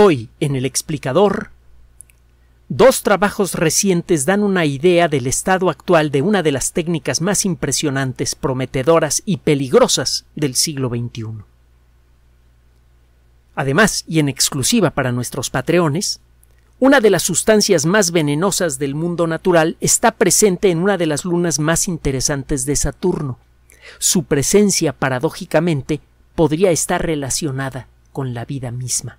Hoy, en el explicador, dos trabajos recientes dan una idea del estado actual de una de las técnicas más impresionantes, prometedoras y peligrosas del siglo XXI. Además, y en exclusiva para nuestros patreones, una de las sustancias más venenosas del mundo natural está presente en una de las lunas más interesantes de Saturno. Su presencia, paradójicamente, podría estar relacionada con la vida misma.